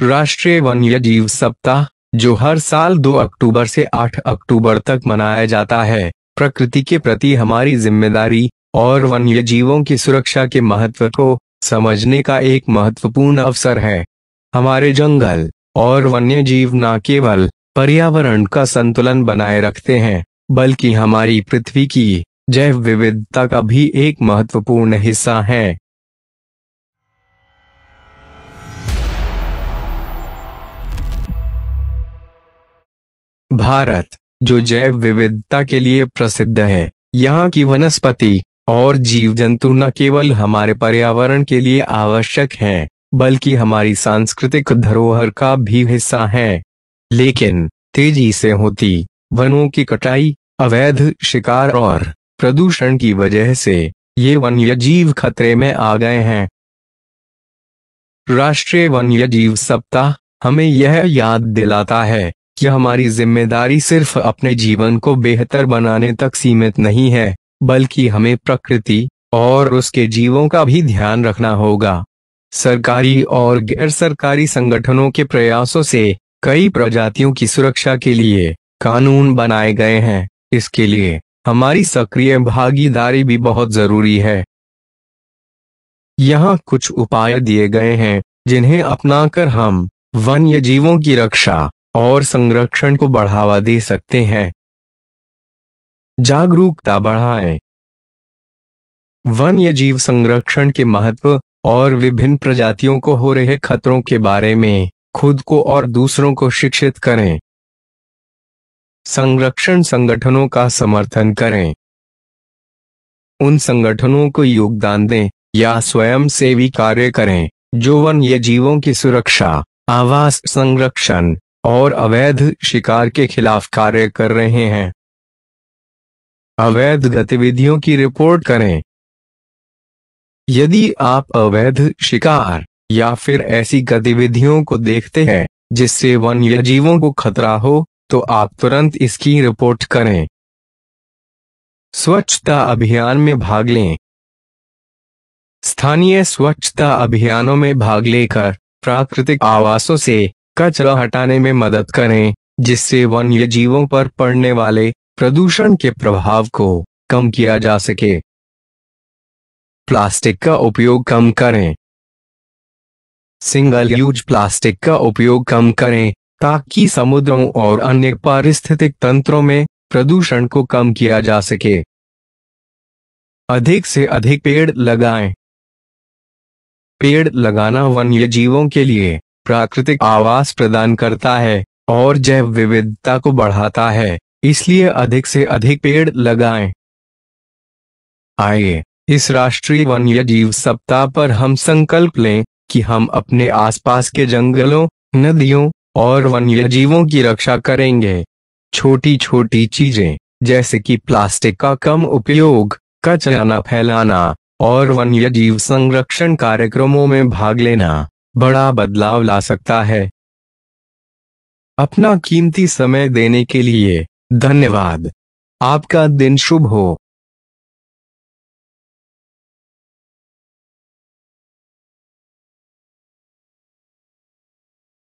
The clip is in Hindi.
राष्ट्रीय वन्य जीव सप्ताह जो हर साल 2 अक्टूबर से 8 अक्टूबर तक मनाया जाता है प्रकृति के प्रति हमारी जिम्मेदारी और वन्य जीवों की सुरक्षा के महत्व को समझने का एक महत्वपूर्ण अवसर है हमारे जंगल और वन्य जीव न केवल पर्यावरण का संतुलन बनाए रखते हैं बल्कि हमारी पृथ्वी की जैव विविधता का भी एक महत्वपूर्ण हिस्सा है भारत जो जैव विविधता के लिए प्रसिद्ध है यहाँ की वनस्पति और जीव जंतु न केवल हमारे पर्यावरण के लिए आवश्यक हैं, बल्कि हमारी सांस्कृतिक धरोहर का भी हिस्सा हैं। लेकिन तेजी से होती वनों की कटाई अवैध शिकार और प्रदूषण की वजह से ये वन्य जीव खतरे में आ गए हैं राष्ट्रीय वन्य जीव सप्ताह हमें यह याद दिलाता है कि हमारी जिम्मेदारी सिर्फ अपने जीवन को बेहतर बनाने तक सीमित नहीं है बल्कि हमें प्रकृति और उसके जीवों का भी ध्यान रखना होगा सरकारी और गैर सरकारी संगठनों के प्रयासों से कई प्रजातियों की सुरक्षा के लिए कानून बनाए गए हैं इसके लिए हमारी सक्रिय भागीदारी भी बहुत जरूरी है यहाँ कुछ उपाय दिए गए हैं जिन्हें अपनाकर हम वन्य जीवों की रक्षा और संरक्षण को बढ़ावा दे सकते हैं जागरूकता बढ़ाएं वन्य जीव संरक्षण के महत्व और विभिन्न प्रजातियों को हो रहे खतरों के बारे में खुद को और दूसरों को शिक्षित करें संरक्षण संगठनों का समर्थन करें उन संगठनों को योगदान दें या स्वयं सेवी कार्य करें जो वन्य जीवों की सुरक्षा आवास संरक्षण और अवैध शिकार के खिलाफ कार्य कर रहे हैं अवैध गतिविधियों की रिपोर्ट करें यदि आप अवैध शिकार या फिर ऐसी गतिविधियों को देखते हैं जिससे वन्य जीवों को खतरा हो तो आप तुरंत इसकी रिपोर्ट करें स्वच्छता अभियान में भाग लें स्थानीय स्वच्छता अभियानों में भाग लेकर प्राकृतिक आवासों से कचरा हटाने में मदद करें जिससे वन्य जीवों पर पड़ने वाले प्रदूषण के प्रभाव को कम किया जा सके प्लास्टिक का उपयोग कम करें सिंगल यूज प्लास्टिक का उपयोग कम करें ताकि समुद्रों और अन्य पारिस्थितिक तंत्रों में प्रदूषण को कम किया जा सके अधिक से अधिक पेड़ लगाएं। पेड़ लगाना वन्य जीवों के लिए प्राकृतिक आवास प्रदान करता है और जैव विविधता को बढ़ाता है इसलिए अधिक से अधिक पेड़ लगाएं। आइए इस राष्ट्रीय वन्य जीव सप्ताह पर हम संकल्प लें कि हम अपने आसपास के जंगलों नदियों और वन्य जीवों की रक्षा करेंगे छोटी छोटी चीजें जैसे कि प्लास्टिक का कम उपयोग कचरा न फैलाना और वन्य जीव संरक्षण कार्यक्रमों में भाग लेना बड़ा बदलाव ला सकता है अपना कीमती समय देने के लिए धन्यवाद आपका दिन शुभ हो